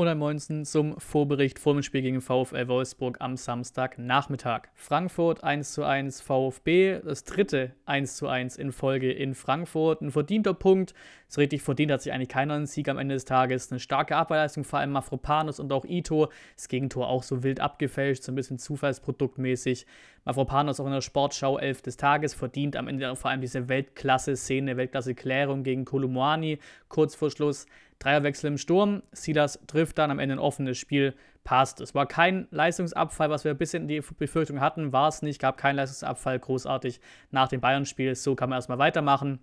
oder 19 zum Vorbericht vor dem Spiel gegen VfL Wolfsburg am Samstagnachmittag. Frankfurt 1:1 VfB, das dritte 1:1 in Folge in Frankfurt. Ein verdienter Punkt, so richtig verdient hat sich eigentlich keiner einen Sieg am Ende des Tages. Eine starke Abwehrleistung, vor allem Mafropanus und auch Ito. Das Gegentor auch so wild abgefälscht, so ein bisschen zufallsproduktmäßig. Mafropanus auch in der Sportschau 11 des Tages verdient am Ende vor allem diese Weltklasse-Szene, Weltklasse-Klärung gegen Kolumuani kurz vor Schluss. Dreierwechsel im Sturm. Silas trifft dann am Ende ein offenes Spiel, passt. Es war kein Leistungsabfall, was wir ein bisschen die Befürchtung hatten, war es nicht, gab keinen Leistungsabfall großartig nach dem Bayern-Spiel. So kann man erstmal weitermachen.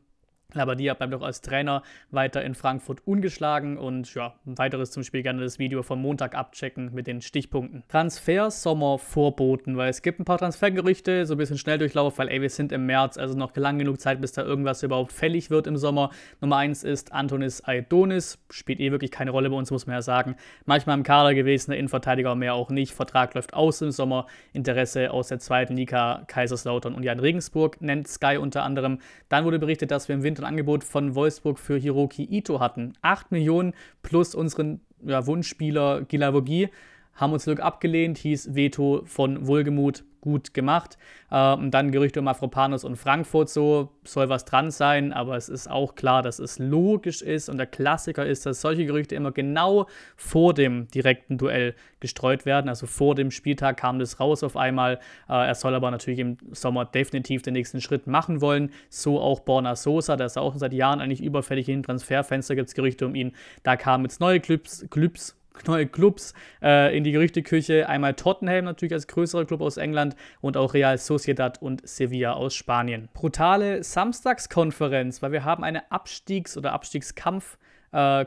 Labadia bleibt auch als Trainer weiter in Frankfurt ungeschlagen und ja, ein weiteres zum Spiel gerne das Video vom Montag abchecken mit den Stichpunkten. Transfer-Sommer vorboten, weil es gibt ein paar Transfergerüchte, so ein bisschen Schnelldurchlauf, weil ey, wir sind im März, also noch lang genug Zeit, bis da irgendwas überhaupt fällig wird im Sommer. Nummer 1 ist Antonis Aidonis, spielt eh wirklich keine Rolle bei uns, muss man ja sagen. Manchmal im Kader gewesen, der Innenverteidiger mehr auch nicht. Vertrag läuft aus im Sommer. Interesse aus der zweiten Liga Kaiserslautern und Jan Regensburg nennt Sky unter anderem. Dann wurde berichtet, dass wir im Winter ein Angebot von Wolfsburg für Hiroki Ito hatten. 8 Millionen plus unseren ja, Wunschspieler Gilavogie haben uns Glück abgelehnt, hieß Veto von Wohlgemut gut gemacht. Äh, dann Gerüchte um Afropanus und Frankfurt so, soll was dran sein, aber es ist auch klar, dass es logisch ist und der Klassiker ist, dass solche Gerüchte immer genau vor dem direkten Duell gestreut werden. Also vor dem Spieltag kam das raus auf einmal. Äh, er soll aber natürlich im Sommer definitiv den nächsten Schritt machen wollen. So auch Borna Sosa, der ist auch seit Jahren eigentlich überfällig in Transferfenster, gibt es Gerüchte um ihn. Da kamen jetzt neue Clubs, Clubs neue Clubs äh, in die Gerüchteküche. Einmal Tottenham natürlich als größerer Club aus England und auch Real Sociedad und Sevilla aus Spanien. Brutale Samstagskonferenz, weil wir haben eine Abstiegs- oder Abstiegskampf-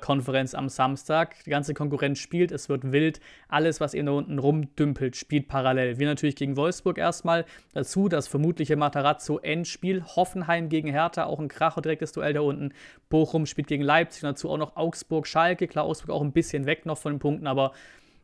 Konferenz am Samstag. Die ganze Konkurrenz spielt, es wird wild. Alles, was ihr da unten rumdümpelt, spielt parallel. Wir natürlich gegen Wolfsburg erstmal. Dazu das vermutliche Matarazzo-Endspiel. Hoffenheim gegen Hertha, auch ein Kracher direktes Duell da unten. Bochum spielt gegen Leipzig dazu auch noch Augsburg, Schalke. Klar, Augsburg auch ein bisschen weg noch von den Punkten, aber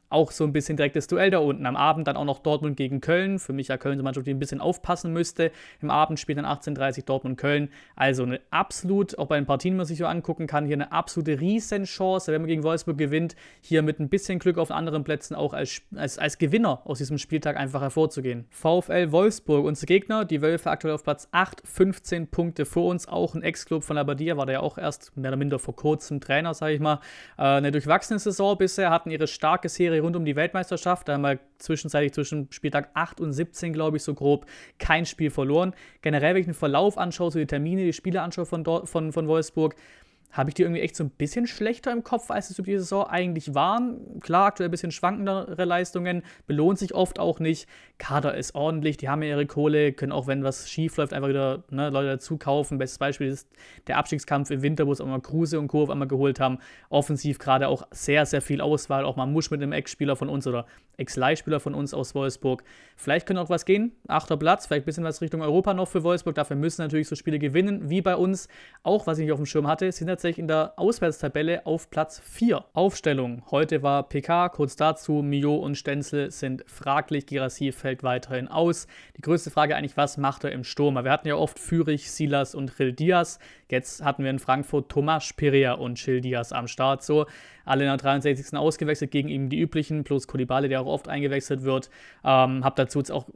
auch so ein bisschen direktes Duell da unten. Am Abend dann auch noch Dortmund gegen Köln. Für mich ja Köln so Mannschaft, die ein bisschen aufpassen müsste. Im Abend spielt dann 18.30 Dortmund-Köln. Also eine absolut, auch bei den Partien, die man sich so angucken kann, hier eine absolute Riesenchance, wenn man gegen Wolfsburg gewinnt, hier mit ein bisschen Glück auf anderen Plätzen auch als, als, als Gewinner aus diesem Spieltag einfach hervorzugehen. VfL Wolfsburg, unser Gegner, die Wölfe aktuell auf Platz 8, 15 Punkte vor uns. Auch ein Ex-Club von Labadia war der ja auch erst mehr oder minder vor kurzem Trainer, sage ich mal. Äh, eine durchwachsene Saison bisher, hatten ihre starke Serie Serie rund um die Weltmeisterschaft. Da haben wir zwischenzeitlich zwischen Spieltag 8 und 17, glaube ich, so grob kein Spiel verloren. Generell, wenn ich den Verlauf anschaue, so die Termine, die Spiele anschaue von, von, von Wolfsburg, habe ich die irgendwie echt so ein bisschen schlechter im Kopf, als es über die Saison eigentlich waren. Klar, aktuell ein bisschen schwankendere Leistungen, belohnt sich oft auch nicht. Kader ist ordentlich, die haben ja ihre Kohle, können auch, wenn was schief läuft, einfach wieder ne, Leute dazu kaufen. Bestes Beispiel ist der Abstiegskampf im Winter, wo es auch mal Kruse und Kurve einmal geholt haben. Offensiv gerade auch sehr, sehr viel Auswahl, auch mal Musch mit einem Ex-Spieler von uns oder Ex-Leihspieler von uns aus Wolfsburg. Vielleicht könnte auch was gehen. Achter Platz, vielleicht ein bisschen was Richtung Europa noch für Wolfsburg. Dafür müssen natürlich so Spiele gewinnen, wie bei uns. Auch, was ich nicht auf dem Schirm hatte, sind tatsächlich tatsächlich in der Auswärtstabelle auf Platz 4. Aufstellung. Heute war PK, kurz dazu, Mio und Stenzel sind fraglich, Girassi fällt weiterhin aus. Die größte Frage eigentlich, was macht er im Sturm? Wir hatten ja oft Fürich, Silas und Ril Diaz. Jetzt hatten wir in Frankfurt Thomas Perea und Chil Diaz am Start. So, alle in der 63. ausgewechselt, gegen eben die üblichen, plus Kolibale, der auch oft eingewechselt wird. Ähm, hab dazu jetzt auch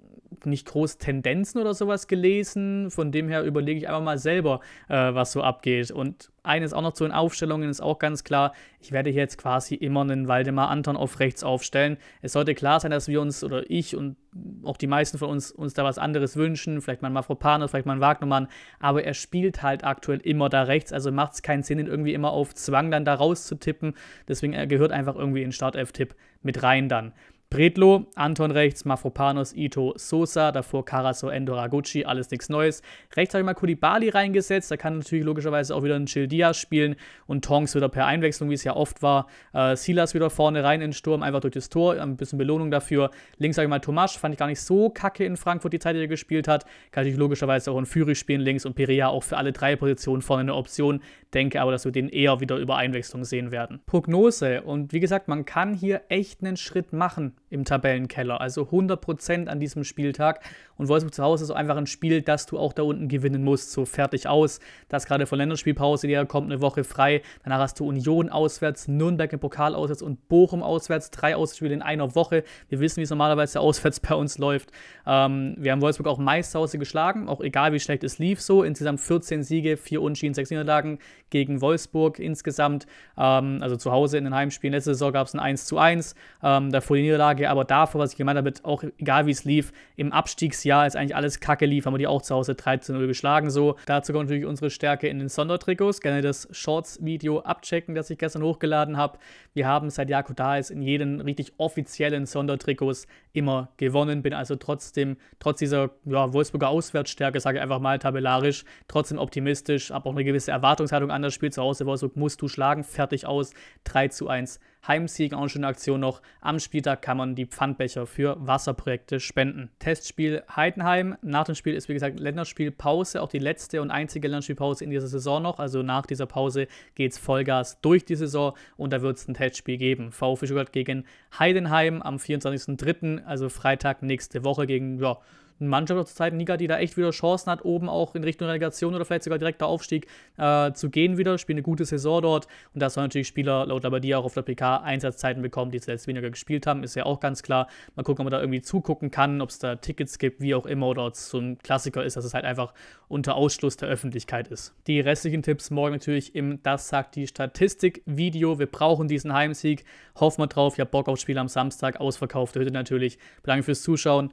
nicht groß Tendenzen oder sowas gelesen. Von dem her überlege ich einfach mal selber, äh, was so abgeht. Und eines auch noch zu den Aufstellungen ist auch ganz klar. Ich werde hier jetzt quasi immer einen Waldemar Anton auf rechts aufstellen. Es sollte klar sein, dass wir uns oder ich und auch die meisten von uns uns da was anderes wünschen. Vielleicht mal einen Mafropanos, vielleicht mal einen Wagnermann. Aber er spielt halt aktuell immer da rechts. Also macht es keinen Sinn, ihn irgendwie immer auf Zwang dann da rauszutippen. Deswegen er gehört einfach irgendwie in Startelf-Tipp mit rein dann. Predlo, Anton rechts, Mafropanos, Ito, Sosa, davor Karaso, Endoraguchi, alles nichts Neues. Rechts habe ich mal Kulibali reingesetzt, da kann natürlich logischerweise auch wieder ein Childias spielen und Tongs wieder per Einwechslung, wie es ja oft war. Äh, Silas wieder vorne rein in den Sturm, einfach durch das Tor, ein bisschen Belohnung dafür. Links habe ich mal Tomasch, fand ich gar nicht so kacke in Frankfurt, die Zeit, die er gespielt hat. Kann natürlich logischerweise auch in Führig spielen links und Perea auch für alle drei Positionen vorne eine Option. Denke aber, dass wir den eher wieder über Einwechslung sehen werden. Prognose und wie gesagt, man kann hier echt einen Schritt machen im Tabellenkeller. Also 100% an diesem Spieltag. Und Wolfsburg zu Hause ist einfach ein Spiel, das du auch da unten gewinnen musst. So fertig aus. Das gerade von Länderspielpause, die ja kommt eine Woche frei. Danach hast du Union auswärts, Nürnberg im Pokal auswärts und Bochum auswärts. Drei Auswärtsspiele in einer Woche. Wir wissen, wie es normalerweise auswärts bei uns läuft. Ähm, wir haben Wolfsburg auch meist zu Hause geschlagen, auch egal wie schlecht es lief so. Insgesamt 14 Siege, 4 Unschieden, 6 Niederlagen gegen Wolfsburg insgesamt. Ähm, also zu Hause in den Heimspielen. Letzte Saison gab es ein 1 zu 1. Ähm, davor die Niederlage Niederlage, aber davor, was ich gemeint habe, auch egal wie es lief, im Abstiegsjahr ist eigentlich alles kacke lief, haben wir die auch zu Hause 13-0 geschlagen. So, dazu kommt natürlich unsere Stärke in den Sondertrikots. Gerne das Shorts-Video abchecken, das ich gestern hochgeladen habe. Wir haben seit Jakob da ist in jedem richtig offiziellen Sondertrikots immer gewonnen, bin also trotzdem, trotz dieser ja, Wolfsburger Auswärtsstärke, sage ich einfach mal tabellarisch, trotzdem optimistisch, habe auch eine gewisse Erwartungshaltung an das Spiel zu Hause. Wolfsburg musst du schlagen, fertig aus, 3 zu 1 Heimsieg, auch eine schöne Aktion noch. Am Spieltag kann man die Pfandbecher für Wasserprojekte spenden. Testspiel Heidenheim. Nach dem Spiel ist, wie gesagt, Länderspielpause, auch die letzte und einzige Länderspielpause in dieser Saison noch. Also nach dieser Pause geht es Vollgas durch die Saison und da wird es ein Testspiel geben. VfB Stuttgart gegen Heidenheim am 24.03., also Freitag nächste Woche gegen, ja, eine Mannschaft aus der zweiten Liga, die da echt wieder Chancen hat, oben auch in Richtung Relegation oder vielleicht sogar direkter Aufstieg äh, zu gehen wieder, spielen eine gute Saison dort und da sollen natürlich Spieler laut Labadia auch auf der PK Einsatzzeiten bekommen, die zuletzt weniger gespielt haben, ist ja auch ganz klar. Mal gucken, ob man da irgendwie zugucken kann, ob es da Tickets gibt, wie auch immer, oder ob es so ein Klassiker ist, dass es halt einfach unter Ausschluss der Öffentlichkeit ist. Die restlichen Tipps morgen natürlich im Das sagt die Statistik-Video. Wir brauchen diesen Heimsieg. Hoffen wir drauf. Ich habe Bock auf Spiel am Samstag. Ausverkaufte Hütte natürlich. Bedanke fürs Zuschauen